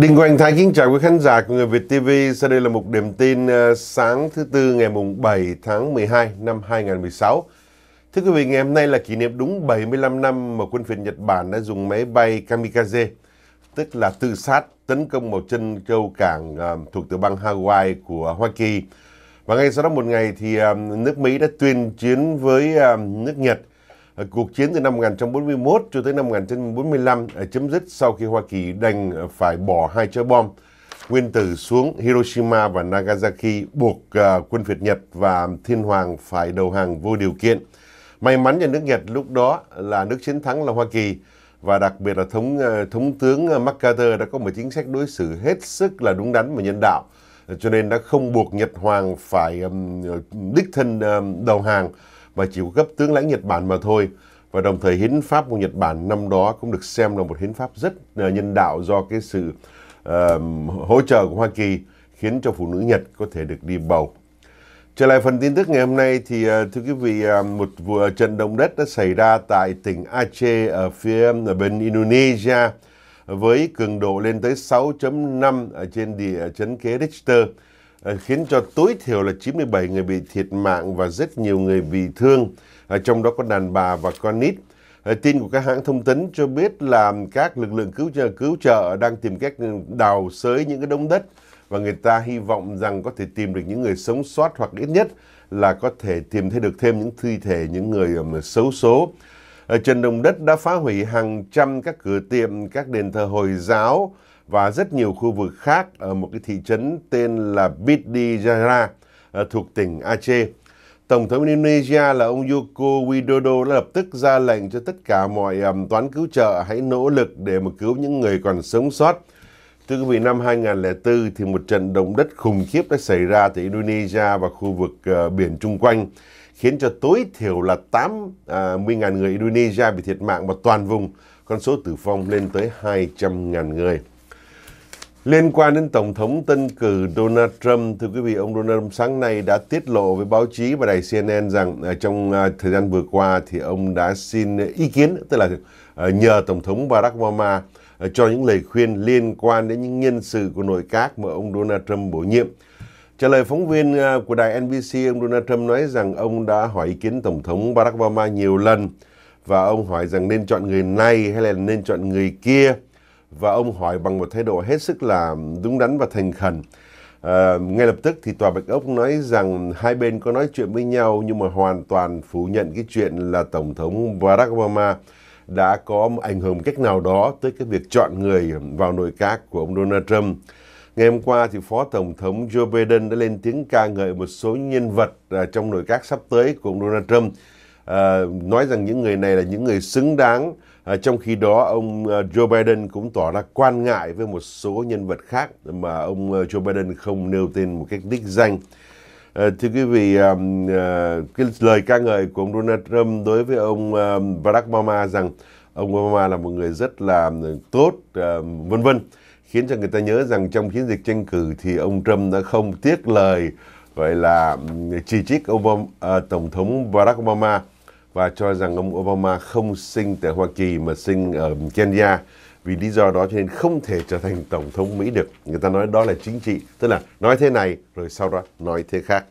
Đinh Quang Thái kính chào quý khán giả của Người Việt TV. Sau đây là một điểm tin ờ, sáng thứ Tư ngày mùng 7 tháng 12 năm 2016. Thưa quý vị, ngày hôm nay là kỷ niệm đúng 75 năm mà quân phiệt Nhật Bản đã dùng máy bay kamikaze, tức là tự sát tấn công một chân châu cảng ờ, thuộc tiểu bang Hawaii của Hoa Kỳ. Và ngay sau đó một ngày thì ờ, nước Mỹ đã tuyên chiến với nước Nhật Ờ, cuộc chiến từ năm 1941 cho tới năm 1945 ờ, chấm dứt sau khi Hoa Kỳ đành ờ, phải bỏ hai trái bom nguyên tử xuống Hiroshima và Nagasaki buộc quân Việt Nhật và Thiên Hoàng phải đầu hàng vô điều kiện. May mắn cho nước Nhật lúc đó là nước chiến thắng là Hoa Kỳ và đặc biệt là thống thống tướng MacArthur đã có một chính sách đối xử hết sức là đúng đắn và nhân đạo cho nên đã không buộc Nhật Hoàng phải đích thân đầu hàng và chỉ có cấp tướng lãnh Nhật Bản mà thôi. Và đồng thời hiến pháp của Nhật Bản năm đó cũng được xem là một hiến pháp rất ờ, nhân đạo do cái sự uh, hỗ trợ của Hoa Kỳ khiến cho phụ nữ Nhật có thể được đi bầu. Trở lại phần tin tức ngày hôm nay thì ờ, thưa quý vị ờ, một vụ trận động đất đã xảy ra tại tỉnh Aceh ở phía ở bên Indonesia với cường độ lên tới 6.5 trên địa chấn kế Richter Ờ, khiến cho tối thiểu là 97 người bị thiệt mạng và rất nhiều người bị thương, ờ, trong đó có đàn bà và con nít. Ờ, tin của các hãng thông tấn cho biết là các lực lượng cứu trợ, cứu trợ đang tìm cách ừ, đào xới những cái đống đất và người ta hy vọng rằng có thể tìm được những người sống sót hoặc ít nhất là có thể tìm thấy được thêm những thi thể những người ừ, xấu số. Trận đồng đất đã phá hủy hàng trăm các cửa tiệm, các đền thờ Hồi giáo, và rất nhiều khu vực khác ở một cái thị trấn tên là Bidijara ờ, thuộc tỉnh Aceh. Tổng thống Indonesia là ông Joko Widodo đã lập tức ra lệnh cho tất cả mọi um, toán cứu trợ hãy nỗ lực để mà cứu những người còn sống sót. Thưa quý vị, năm 2004 thì một trận động đất khủng khiếp đã xảy ra tại Indonesia và khu vực uh, biển chung quanh, khiến cho tối thiểu là 80.000 uh, à, người Indonesia bị thiệt mạng và toàn vùng, con số tử vong lên tới 200.000 người. Liên quan đến Tổng thống tân cử Donald Trump, thưa quý vị, ông Donald Trump sáng nay đã tiết lộ với báo chí và đài CNN rằng à, trong à, thời gian vừa qua thì ông đã xin ý kiến, tức là à, nhờ Tổng thống Barack Obama cho những lời khuyên liên quan đến những nhân sự của nội các mà ông Donald Trump bổ nhiệm. Trả lời phóng viên của đài NBC, ông Donald Trump nói rằng ông đã hỏi ý kiến Tổng thống Barack Obama nhiều lần và ông hỏi rằng nên chọn người này hay là nên chọn người kia và ông hỏi bằng một thái độ hết sức là đúng đắn và thành khẩn. À, ngay lập tức thì Tòa Bạch Ốc nói rằng hai bên có nói chuyện với nhau nhưng mà hoàn toàn phủ nhận cái chuyện là Tổng thống Barack Obama đã có một ảnh hưởng cách nào đó tới cái việc chọn người vào nội các của ông Donald Trump. Ngày hôm qua thì Phó Tổng thống Joe Biden đã lên tiếng ca ngợi một số nhân vật ờ, trong nội các sắp tới của ông Donald Trump. À, nói rằng những người này là những người xứng đáng Ờ, trong khi đó, ông ờ, Joe Biden cũng tỏ ra quan ngại với một số nhân vật khác mà ông ờ, Joe Biden không nêu tên một cách đích danh. thưa quý vị, cái lời ca ngợi của ông Donald Trump đối với ông Barack Obama rằng ông Obama là một người rất là tốt, vân vân khiến cho người ta nhớ rằng trong chiến dịch tranh cử thì ông Trump đã không tiếc lời gọi là chỉ trích ông tổng thống Barack Obama và cho rằng ông Obama không sinh tại Hoa Kỳ mà sinh ở Kenya vì lý do đó cho nên không thể trở thành tổng thống Mỹ được. Người ta nói đó là chính trị, tức là nói thế này rồi sau đó nói thế khác.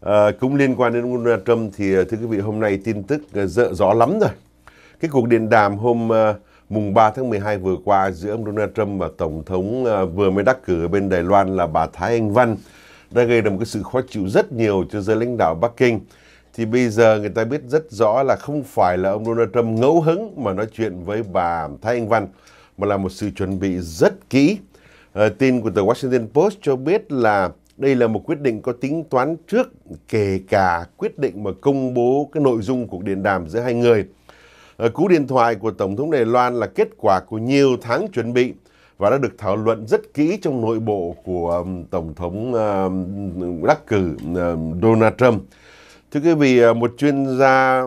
À, cũng liên quan đến ông Donald Trump thì ờ, thưa quý vị hôm nay tin tức dợ ờ, rõ lắm rồi. Cái cuộc điện đàm hôm uh, mùng 3 tháng 12 vừa qua giữa ông Donald Trump và tổng thống uh, vừa mới đắc cử ở bên Đài Loan là bà Thái Anh Văn đã gây ra một cái sự khó chịu rất nhiều cho giới lãnh đạo Bắc Kinh thì bây giờ người ta biết rất rõ là không phải là ông Donald Trump ngẫu hứng mà nói chuyện với bà Thái Anh Văn mà là một sự chuẩn bị rất kỹ. À, tin của tờ Washington Post cho biết là đây là một quyết định có tính toán trước kể cả quyết định mà công bố cái nội dung cuộc điện đàm giữa hai người. À, cú điện thoại của Tổng thống Đài Loan là kết quả của nhiều tháng chuẩn bị và đã được thảo luận rất kỹ trong nội bộ của um, Tổng thống um, đắc cử um, Donald Trump. Thưa quý vị, à, một chuyên gia à,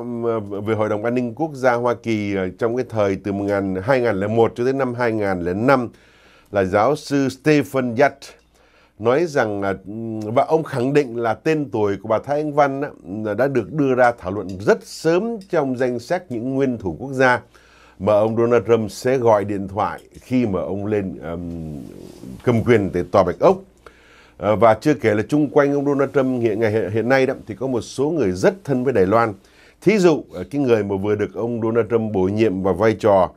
về Hội đồng An ninh Quốc gia Hoa Kỳ à, trong cái thời từ 2001 cho đến năm 2005 là giáo sư Stephen Yatt nói rằng và ông khẳng định là tên tuổi của bà Thái Anh Văn đã được đưa ra thảo luận rất sớm trong danh sách những nguyên thủ quốc gia mà ông Donald Trump sẽ gọi điện thoại khi mà ông lên um, cầm quyền tại Tòa Bạch Ốc. Ờ, và chưa kể là chung quanh ông Donald Trump hiện ngày hiện nay đó thì có một số người rất thân với Đài Loan. Thí dụ ờ, cái người mà vừa được ông Donald Trump bổ nhiệm vào vai trò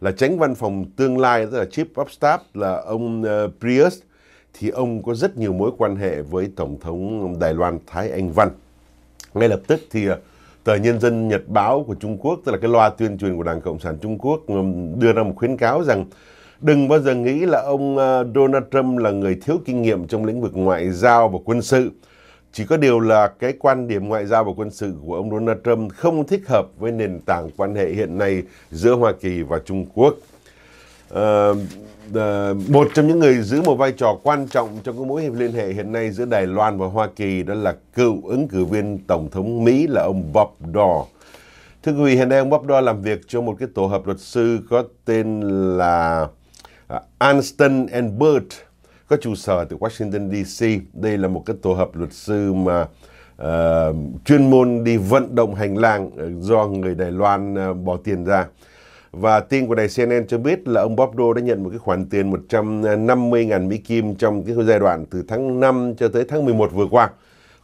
là tránh văn phòng tương lai tức là chief of staff là ông ờ, Prius thì ông có rất nhiều mối quan hệ với tổng thống Đài Loan Thái Anh Văn. Ngay lập tức thì tờ Nhân dân Nhật báo của Trung Quốc tức là cái loa tuyên truyền của Đảng Cộng sản Trung Quốc đưa ra một khuyến cáo rằng Đừng bao giờ nghĩ là ông ờ, Donald Trump là người thiếu kinh nghiệm trong lĩnh vực ngoại giao và quân sự. Chỉ có điều là cái quan điểm ngoại giao và quân sự của ông Donald Trump không thích hợp với nền tảng quan hệ hiện nay giữa Hoa Kỳ và Trung Quốc. Uh, một trong những người giữ một vai trò quan trọng trong cái mối liên hệ hiện nay giữa Đài Loan và Hoa Kỳ đó là cựu ứng cử viên Tổng thống Mỹ là ông Bob Dole. Thưa quý vị, hiện nay ông Bob Dole làm việc cho một cái tổ hợp luật sư có tên là À, Anston and Bird có trụ sở từ Washington DC. Đây là một cái tổ hợp luật sư mà uh, chuyên môn đi vận động hành lang ờ, do người Đài Loan uh, bỏ tiền ra. Và tin của đài CNN cho biết là ông Bob Dole đã nhận một cái khoản tiền 150.000 Mỹ Kim trong cái giai đoạn từ tháng 5 cho tới tháng 11 vừa qua.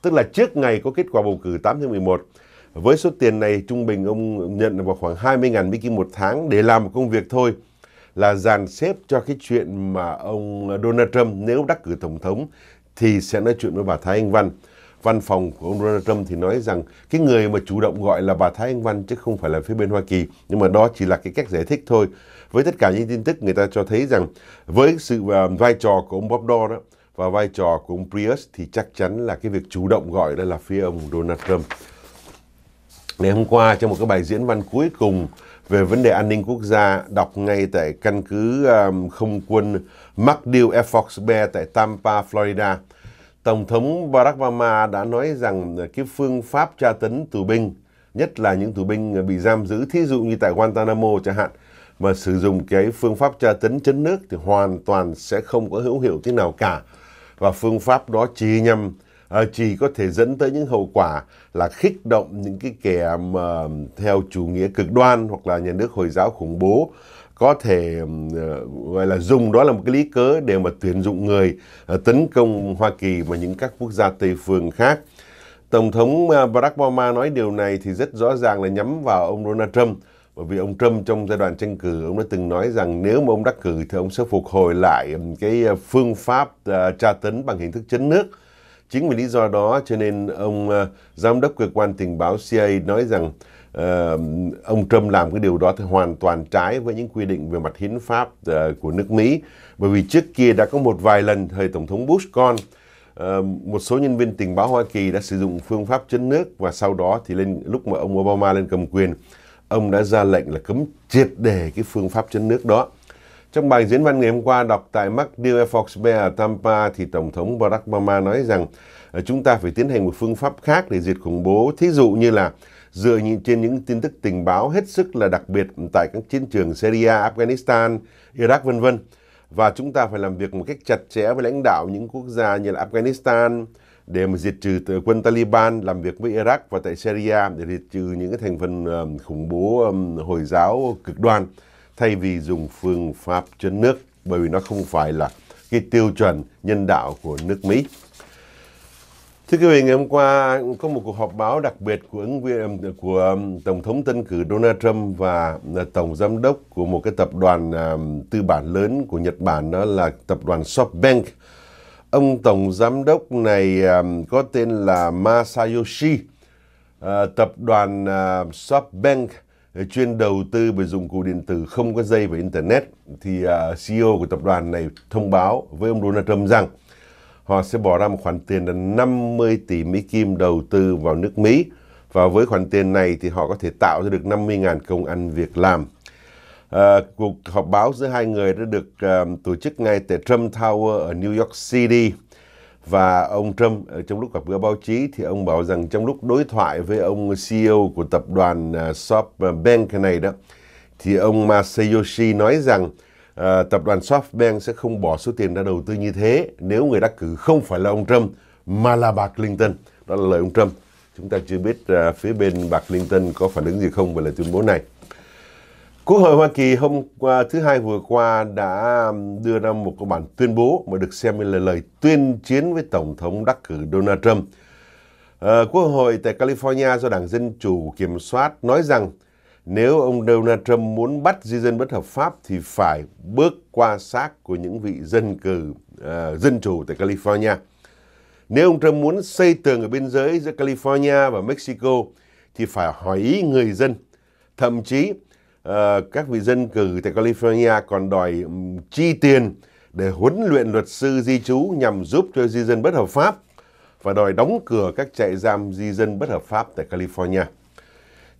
Tức là trước ngày có kết quả bầu cử 8 tháng 11. Với số tiền này, trung bình ông nhận vào khoảng 20.000 Mỹ Kim một tháng để làm một công việc thôi là dàn xếp cho cái chuyện mà ông Donald Trump nếu đắc cử tổng thống thì sẽ nói chuyện với bà Thái Anh Văn. Văn phòng của ông Donald Trump thì nói rằng cái người mà chủ động gọi là bà Thái Anh Văn chứ không phải là phía bên Hoa Kỳ. Nhưng mà đó chỉ là cái cách giải thích thôi. Với tất cả những tin tức người ta cho thấy rằng với sự à, vai trò của ông Bob Dole đó và vai trò của ông Prius thì chắc chắn là cái việc chủ động gọi đó là phía ông Donald Trump. Ngày hôm qua trong một cái bài diễn văn cuối cùng về vấn đề an ninh quốc gia đọc ngay tại căn cứ um, không quân MacDill Air Force Base tại Tampa, Florida. Tổng thống Barack Obama đã nói rằng cái phương pháp tra tấn tù binh, nhất là những tù binh bị giam giữ, thí dụ như tại Guantanamo chẳng hạn, mà sử dụng cái phương pháp tra tấn chấn nước thì hoàn toàn sẽ không có hữu hiệu thế nào cả. Và phương pháp đó chỉ nhằm Ờ, chỉ có thể dẫn tới những hậu quả là kích động những cái kẻ mà theo chủ nghĩa cực đoan hoặc là nhà nước hồi giáo khủng bố có thể ờ, gọi là dùng đó là một cái lý cớ để mà tuyển dụng người ờ, tấn công Hoa Kỳ và những các quốc gia Tây phương khác. Tổng thống Barack Obama nói điều này thì rất rõ ràng là nhắm vào ông Donald Trump bởi vì ông Trump trong giai đoạn tranh cử ông đã từng nói rằng nếu mà ông đắc cử thì ông sẽ phục hồi lại cái phương pháp tra tấn bằng hình thức chấn nước Chính vì lý do đó cho nên ông uh, giám đốc cơ quan tình báo CIA nói rằng uh, ông Trump làm cái điều đó thì hoàn toàn trái với những quy định về mặt hiến pháp uh, của nước Mỹ. Bởi vì trước kia đã có một vài lần thời Tổng thống Bush con Uh, một số nhân viên tình báo Hoa Kỳ đã sử dụng phương pháp chấn nước và sau đó thì lên lúc mà ông Obama lên cầm quyền, ông đã ra lệnh là cấm triệt để cái phương pháp chấn nước đó. Trong bài diễn văn ngày hôm qua đọc tại MacDill Air Force Base ở Tampa thì Tổng thống Barack Obama nói rằng ờ, chúng ta phải tiến hành một phương pháp khác để diệt khủng bố. Thí dụ như là dựa trên những tin tức tình báo hết sức là đặc biệt tại các chiến trường Syria, Afghanistan, Iraq vân vân và chúng ta phải làm việc một cách chặt chẽ với lãnh đạo những quốc gia như là Afghanistan để mà diệt trừ từ quân Taliban, làm việc với Iraq và tại Syria để diệt trừ những cái thành phần khủng bố Hồi giáo cực đoan thay vì dùng phương pháp chấn nước bởi vì nó không phải là cái tiêu chuẩn nhân đạo của nước Mỹ. Thưa quý vị, ngày hôm qua có một cuộc họp báo đặc biệt của ứng viên của um, tổng thống tân cử Donald Trump và à, tổng giám đốc của một cái tập đoàn à, tư bản lớn của Nhật Bản đó là tập đoàn SoftBank. Ông tổng giám đốc này à, có tên là Masayoshi. tập đoàn SoftBank chuyên đầu tư về dụng cụ điện tử không có dây và Internet thì à, CEO của tập đoàn này thông báo với ông Donald Trump rằng họ sẽ bỏ ra một khoản tiền là 50 tỷ Mỹ Kim đầu tư vào nước Mỹ và với khoản tiền này thì họ có thể tạo ra được 50.000 công ăn việc làm. À, cuộc họp báo giữa hai người đã được um, tổ chức ngay tại Trump Tower ở New York City và ông Trump ờ, trong lúc gặp gỡ báo chí thì ông bảo rằng trong lúc đối thoại với ông CEO của tập đoàn ờ, SoftBank này đó thì ông Masayoshi nói rằng à, tập đoàn SoftBank sẽ không bỏ số tiền ra đầu tư như thế nếu người đắc cử không phải là ông Trump mà là bà Clinton. Đó là lời ông Trump. Chúng ta chưa biết à, phía bên bà Clinton có phản ứng gì không về lời tuyên bố này. Quốc hội Hoa Kỳ hôm qua, thứ hai vừa qua đã um, đưa ra một cái bản tuyên bố mà được xem như là lời tuyên chiến với Tổng thống đắc cử Donald Trump. Ờ, Quốc hội tại California do Đảng Dân Chủ kiểm soát nói rằng nếu ông Donald Trump muốn bắt di dân bất hợp pháp thì phải bước qua xác của những vị dân cử à, dân chủ tại California. Nếu ông Trump muốn xây tường ở biên giới giữa California và Mexico thì phải hỏi ý người dân. Thậm chí Ờ, các vị dân cử tại California còn đòi chi tiền để huấn luyện luật sư di trú nhằm giúp cho di dân bất hợp pháp và đòi đóng cửa các trại giam di dân bất hợp pháp tại California.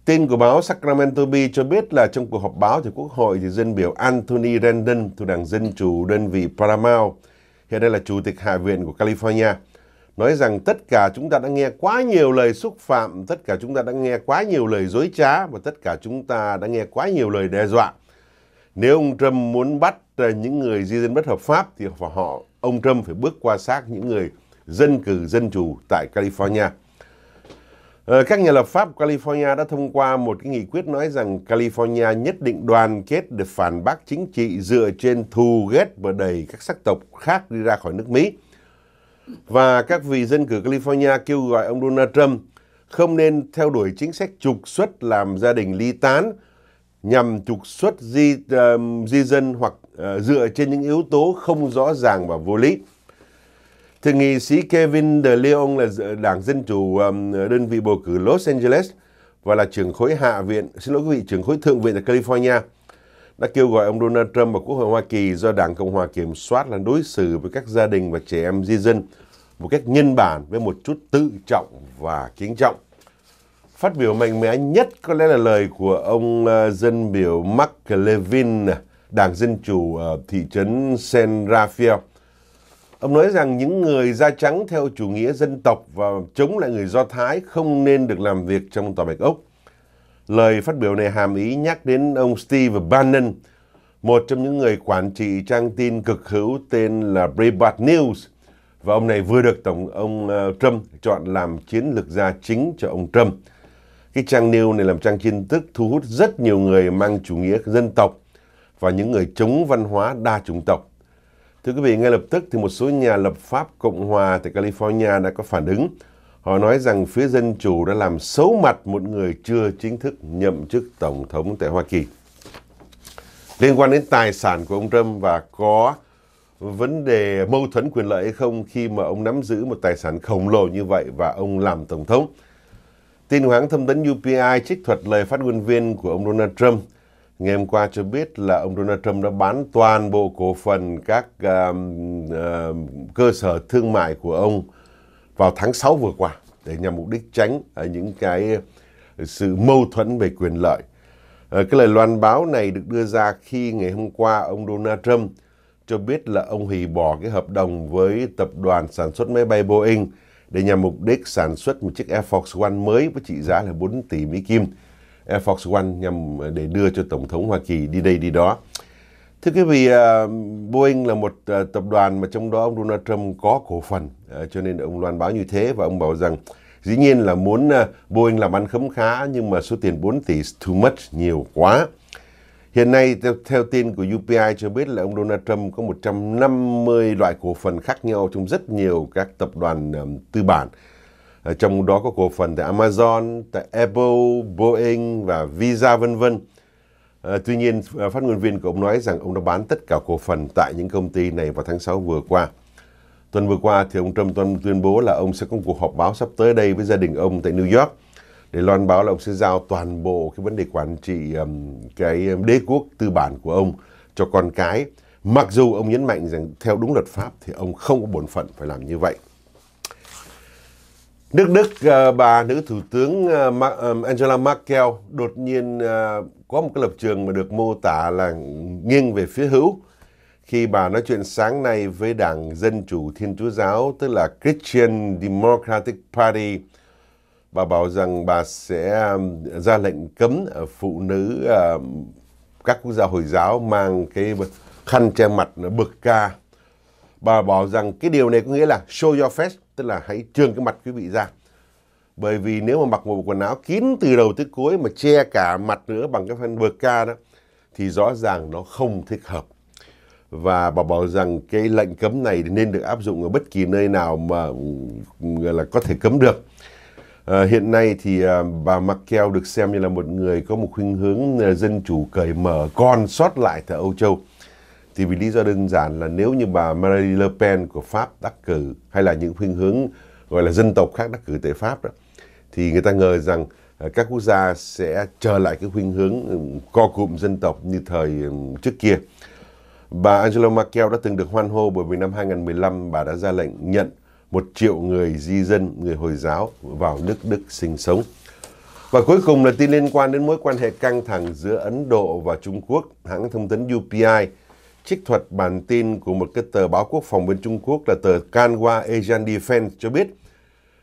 Tin của báo Sacramento Bee cho biết là trong cuộc họp báo thì Quốc hội thì dân biểu Anthony Rendon thuộc đảng Dân Chủ đơn vị Paramount, hiện đây là Chủ tịch Hạ viện của California, nói rằng tất cả chúng ta đã nghe quá nhiều lời xúc phạm, tất cả chúng ta đã nghe quá nhiều lời dối trá và tất cả chúng ta đã nghe quá nhiều lời đe dọa. Nếu ông Trump muốn bắt ờ, những người di dân bất hợp pháp thì họ ông Trump phải bước qua xác những người dân cử dân chủ tại California. Ờ, các nhà lập pháp California đã thông qua một cái nghị quyết nói rằng California nhất định đoàn kết để phản bác chính trị dựa trên thù ghét và đẩy các sắc tộc khác đi ra khỏi nước Mỹ. Và các vị dân cử California kêu gọi ông Donald Trump không nên theo đuổi chính sách trục xuất làm gia đình ly tán nhằm trục xuất di, uh, di dân hoặc uh, dựa trên những yếu tố không rõ ràng và vô lý. Thượng nghị sĩ Kevin De Leon là đảng Dân Chủ um, đơn vị bầu cử Los Angeles và là trưởng khối hạ viện, xin lỗi quý vị, trưởng khối thượng viện ở California đã kêu gọi ông Donald Trump và Quốc hội Hoa Kỳ do Đảng Cộng hòa kiểm soát là đối xử với các gia đình và trẻ em di dân một cách nhân bản với một chút tự trọng và kính trọng. Phát biểu mạnh mẽ nhất có lẽ là lời của ông ờ, dân biểu Mark Levin, Đảng Dân Chủ ở thị trấn San Rafael. Ông nói rằng những người da trắng theo chủ nghĩa dân tộc và chống lại người Do Thái không nên được làm việc trong Tòa Bạch Ốc. Lời phát biểu này hàm ý nhắc đến ông Steve Bannon, một trong những người quản trị trang tin cực hữu tên là Breitbart News. Và ông này vừa được Tổng ông ờ, Trump chọn làm chiến lược gia chính cho ông Trump. Cái trang news này làm trang tin tức thu hút rất nhiều người mang chủ nghĩa dân tộc và những người chống văn hóa đa chủng tộc. Thưa quý vị, ngay lập tức thì một số nhà lập pháp Cộng hòa tại California đã có phản ứng Họ nói rằng phía Dân Chủ đã làm xấu mặt một người chưa chính thức nhậm chức Tổng thống tại Hoa Kỳ. Liên quan đến tài sản của ông Trump và có vấn đề mâu thuẫn quyền lợi hay không khi mà ông nắm giữ một tài sản khổng lồ như vậy và ông làm Tổng thống. Tin hãng thông tấn UPI trích thuật lời phát ngôn viên của ông Donald Trump ngày hôm qua cho biết là ông Donald Trump đã bán toàn bộ cổ phần các um, uh, cơ sở thương mại của ông vào tháng 6 vừa qua để nhằm mục đích tránh à, những cái à, sự mâu thuẫn về quyền lợi. À, cái lời loan báo này được đưa ra khi ngày hôm qua ông Donald Trump cho biết là ông hủy bỏ cái hợp đồng với tập đoàn sản xuất máy bay Boeing để nhằm mục đích sản xuất một chiếc Air Force One mới với trị giá là 4 tỷ Mỹ Kim. Air Force One nhằm để đưa cho Tổng thống Hoa Kỳ đi đây đi đó. Thưa quý vị, à, Boeing là một à, tập đoàn mà trong đó ông Donald Trump có cổ phần, à, cho nên ông loan báo như thế và ông bảo rằng dĩ nhiên là muốn Boeing làm ăn khấm khá nhưng mà số tiền 4 tỷ too much, nhiều quá. Hiện nay theo, theo tin của UPI cho biết là ông Donald Trump có 150 loại cổ phần khác nhau trong rất nhiều các tập đoàn um, tư bản. Trong đó có cổ phần tại Amazon, tại Apple, Boeing và Visa vân vân. Ờ, tuy nhiên, ờ, phát ngôn viên của ông nói rằng ông đã bán tất cả cổ phần tại những công ty này vào tháng 6 vừa qua. Tuần vừa qua thì ông Trump tuyên bố là ông sẽ có một cuộc họp báo sắp tới đây với gia đình ông tại New York để loan báo là ông sẽ giao toàn bộ cái vấn đề quản trị cái đế quốc tư bản của ông cho con cái. Mặc dù ông nhấn mạnh rằng theo đúng luật pháp thì ông không có bổn phận phải làm như vậy. Nước Đức, ờ, bà nữ thủ tướng ờ, ờ, Angela Merkel đột nhiên có một cái lập trường mà được mô tả là nghiêng về phía hữu khi bà nói chuyện sáng nay với Đảng Dân Chủ Thiên Chúa Giáo, tức là Christian Democratic Party. Bà bảo rằng bà sẽ ra lệnh cấm phụ nữ các quốc gia Hồi giáo mang cái khăn che mặt bực ca. Bà bảo rằng cái điều này có nghĩa là show your face, tức là hãy trương cái mặt quý vị ra. Bởi vì nếu mà mặc một quần áo kín từ đầu tới cuối mà che cả mặt nữa bằng cái phần bờ ca đó thì rõ ràng nó không thích hợp. Và bảo bảo rằng cái lệnh cấm này nên được áp dụng ở bất kỳ nơi nào mà là có thể cấm được. À, hiện nay thì à, bà Merkel được xem như là một người có một khuynh hướng à, dân chủ cởi mở còn sót lại tại Âu Châu. Thì vì lý do đơn giản là nếu như bà Marie Le Pen của Pháp đắc cử hay là những khuynh hướng gọi là dân tộc khác đắc cử tại Pháp đó, thì người ta ngờ rằng à, các quốc gia sẽ trở lại cái khuynh hướng co cụm dân tộc như thời trước kia. Bà Angela Merkel đã từng được hoan hô bởi vì năm 2015 bà đã ra lệnh nhận một triệu người di dân, người Hồi giáo vào nước Đức sinh sống. Và cuối cùng là tin liên quan đến mối quan hệ căng thẳng giữa Ấn Độ và Trung Quốc. Hãng thông tấn UPI Trích thuật bản tin của một cái tờ báo quốc phòng bên Trung Quốc là tờ Kanwa Asian Defense cho biết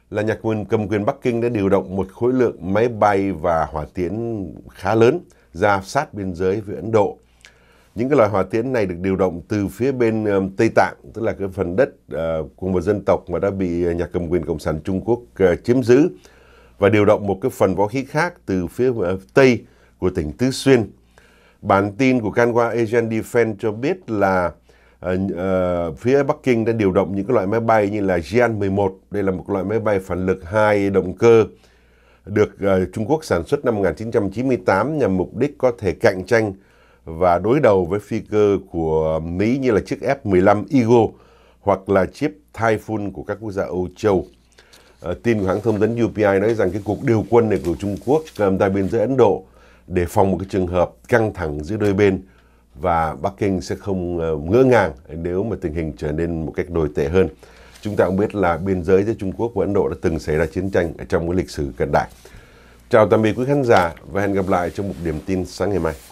là nhà quyền cầm quyền Bắc Kinh đã điều động một khối lượng máy bay và hỏa tiễn khá lớn ra sát biên giới với Ấn Độ. Những cái loại hỏa tiễn này được điều động từ phía bên um, Tây Tạng, tức là cái phần đất ờ, của một dân tộc mà đã bị nhà cầm quyền Cộng sản Trung Quốc ờ, chiếm giữ và điều động một cái phần võ khí khác từ phía ờ, Tây của tỉnh Tứ Xuyên Bản tin của Kanwa Asian Defense cho biết là uh, uh, phía Bắc Kinh đã điều động những loại máy bay như là Jian 11, đây là một loại máy bay phản lực hai động cơ được uh, Trung Quốc sản xuất năm 1998 nhằm mục đích có thể cạnh tranh và đối đầu với phi cơ của Mỹ như là chiếc F-15 Eagle hoặc là chiếc Typhoon của các quốc gia Âu Châu. Uh, tin của hãng thông tấn UPI nói rằng cái cuộc điều quân này của Trung Quốc um, tại biên giới Ấn Độ để phòng một cái trường hợp căng thẳng giữa đôi bên và Bắc Kinh sẽ không ờ, ngỡ ngàng nếu mà tình hình trở nên một cách tồi tệ hơn. Chúng ta cũng biết là biên giới giữa Trung Quốc và Ấn Độ đã từng xảy ra chiến tranh trong cái lịch sử cận đại. Chào tạm biệt quý khán giả và hẹn gặp lại trong một điểm tin sáng ngày mai.